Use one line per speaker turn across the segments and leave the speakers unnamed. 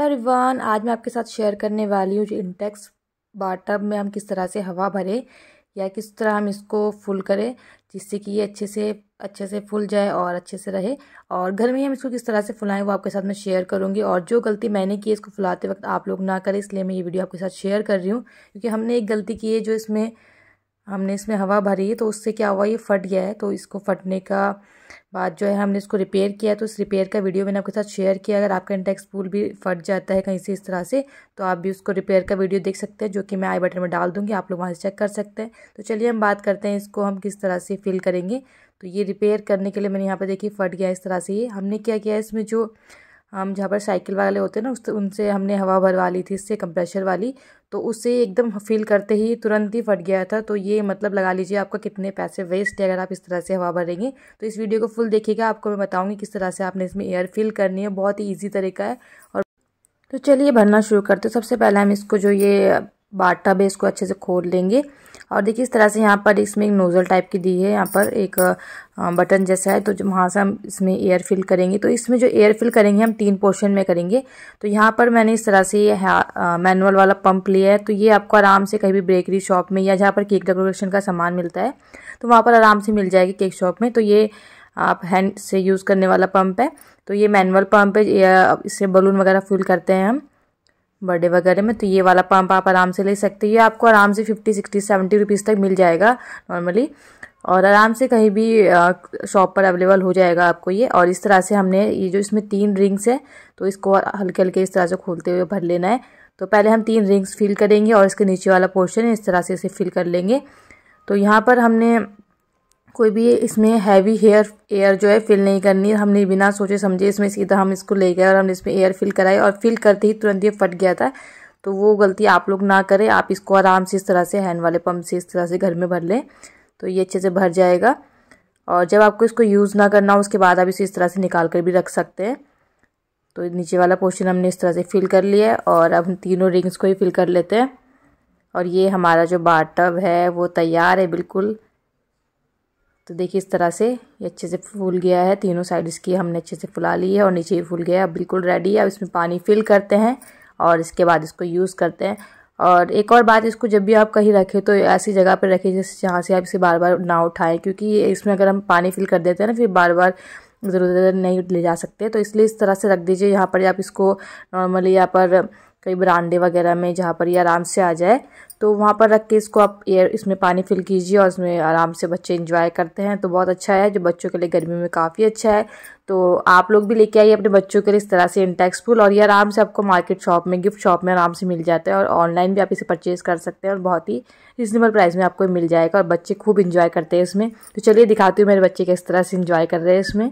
hello रिवान आज मैं आपके साथ शेयर करने वाली हूँ जो इंटेक्स बाटब में हम किस तरह से हवा भरें या किस तरह हम इसको फुल करें जिससे कि ये अच्छे से अच्छे से फुल जाए और अच्छे से रहे और घर में हम इसको किस तरह से फुलाएं वो आपके साथ मैं शेयर करूंगी और जो गलती मैंने की इसको फुलाते वक्त आप लोग ना करें इसलिए मैं ये वीडियो आपके साथ शेयर कर रही हूँ क्योंकि हमने एक गलती की है जो इसमें हमने इसमें हवा भरी तो उससे क्या हुआ ये फट गया है तो इसको फटने का बाद जो है हमने इसको रिपेयर किया है तो इस रिपेयर का वीडियो मैंने आपके साथ शेयर किया अगर आपका इंटेक्स पूल भी फट जाता है कहीं से इस तरह से तो आप भी उसको रिपेयर का वीडियो देख सकते हैं जो कि मैं आई बटन में डाल दूँगी आप लोग वहाँ से चेक कर सकते हैं तो चलिए हम बात करते हैं इसको हम किस तरह से फिल करेंगे तो ये रिपेयर करने के लिए मैंने यहाँ पर देखिए फट गया इस तरह से ये हमने क्या किया इसमें जो हम जहाँ पर साइकिल वाले होते हैं ना उस उनसे हमने हवा भरवा ली थी इससे कंप्रेशर वाली तो उससे एकदम फील करते ही तुरंत ही फट गया था तो ये मतलब लगा लीजिए आपका कितने पैसे वेस्ट है अगर आप इस तरह से हवा भरेंगे तो इस वीडियो को फुल देखिएगा आपको मैं बताऊँगी किस तरह से आपने इसमें एयर फिल करनी है बहुत ही ईजी तरीका है और तो चलिए भरना शुरू करते सबसे पहले हम इसको जो ये बाटा टब है इसको अच्छे से खोल लेंगे और देखिए इस तरह से यहाँ पर इसमें एक नोज़ल टाइप की दी है यहाँ पर एक बटन जैसा है तो जब वहाँ से हम इसमें एयर फिल करेंगे तो इसमें जो एयर फिल करेंगे हम तीन पोर्शन में करेंगे तो यहाँ पर मैंने इस तरह से ये मैनुअल वाला पंप लिया है तो ये आपको आराम से कहीं भी बेकरी शॉप में या जहाँ पर केक डेकोरेशन का सामान मिलता है तो वहाँ पर आराम से मिल जाएगी केक शॉप में तो ये आप हैंड से यूज़ करने वाला पंप है तो ये मैनुअल पंप है इससे बलून वगैरह फिल करते हैं हम बर्थडे वगैरह में तो ये वाला पम्प आप आराम से ले सकते हैं ये आपको आराम से फिफ्टी सिक्सटी सेवेंटी रुपीज़ तक मिल जाएगा नॉर्मली और आराम से कहीं भी शॉप पर अवेलेबल हो जाएगा आपको ये और इस तरह से हमने ये जो इसमें तीन रिंग्स है तो इसको हल्के हल्के इस तरह से खोलते हुए भर लेना है तो पहले हम तीन रिंग्स फिल करेंगे और इसके नीचे वाला पोर्शन है इस तरह से इसे फिल कर लेंगे तो यहाँ पर हमने कोई भी इसमें हैवी हेयर एयर जो है फिल नहीं करनी हमने बिना सोचे समझे इसमें सीधा हम इसको ले गए और हमने इसमें एयर फिल कराई और फिल करते ही तुरंत ये फट गया था तो वो गलती आप लोग ना करें आप इसको आराम से इस तरह से हैंड वाले पंप से इस तरह से घर में भर लें तो ये अच्छे से भर जाएगा और जब आपको इसको यूज़ ना करना हो उसके बाद आप इसे इस तरह से निकाल कर भी रख सकते हैं तो नीचे वाला पोर्शन हमने इस तरह से फिल कर लिया है और अब हम तीनों रिंग्स को ही फिल कर लेते हैं और ये हमारा जो बार टब है वो तैयार है बिल्कुल तो देखिए इस तरह से ये अच्छे से फूल गया है तीनों साइड इसकी हमने अच्छे से फुला ली है और नीचे भी फूल गया है अब बिल्कुल रेडी है अब इसमें पानी फिल करते हैं और इसके बाद इसको यूज़ करते हैं और एक और बात इसको जब भी आप कहीं रखें तो ऐसी जगह पर रखें जैसे जहाँ से आप इसे बार बार ना उठाएं क्योंकि इसमें अगर हम पानी फिल कर देते हैं ना फिर बार बार ज़रूरत नहीं ले जा सकते तो इसलिए इस तरह से रख दीजिए यहाँ पर आप इसको नॉर्मली यहाँ पर कहीं बरामदे वगैरह में जहाँ पर ये आराम से आ जाए तो वहाँ पर रख के इसको आप एयर इसमें पानी फिल कीजिए और इसमें आराम से बच्चे इंजॉय करते हैं तो बहुत अच्छा है जो बच्चों के लिए गर्मी में काफ़ी अच्छा है तो आप लोग भी लेके आइए अपने बच्चों के लिए इस तरह से इंटेक्सफुल और ये आराम से आपको मार्केट शॉप में गिफ्ट शॉप में आराम से मिल जाता है और ऑनलाइन भी आप इसे परचेज़ कर सकते हैं और बहुत ही रिजनेबल प्राइस में आपको मिल जाएगा और बच्चे खूब इंजॉय करते हैं इसमें तो चलिए दिखाती हूँ मेरे बच्चे किस तरह से इंजॉय कर रहे हैं इसमें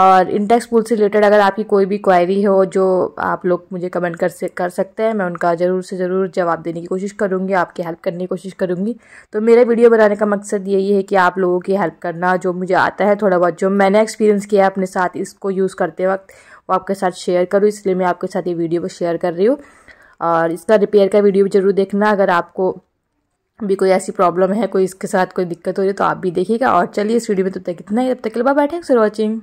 और इंडेक्स पूल से रिलेटेड अगर आपकी कोई भी क्वायरी हो जो आप लोग मुझे कमेंट कर से कर सकते हैं मैं उनका ज़रूर से ज़रूर जवाब देने की कोशिश करूँगी आपकी हेल्प करने की कोशिश करूँगी तो मेरा वीडियो बनाने का मकसद यही है कि आप लोगों की हेल्प करना जो मुझे आता है थोड़ा बहुत जो मैंने एक्सपीरियंस किया है अपने साथ इसको यूज़ करते वक्त वो आपके साथ शेयर करूँ इसलिए मैं आपके साथ ये वीडियो को शेयर कर रही हूँ और इसका रिपेयर का वीडियो भी ज़रूर देखना अगर आपको भी कोई ऐसी प्रॉब्लम है कोई इसके साथ कोई दिक्कत हो रही है तो आप भी देखिएगा और चलिए इस वीडियो में तब तक इतना ही तब तक के लिए बाय थैंक्स फॉर वॉचिंग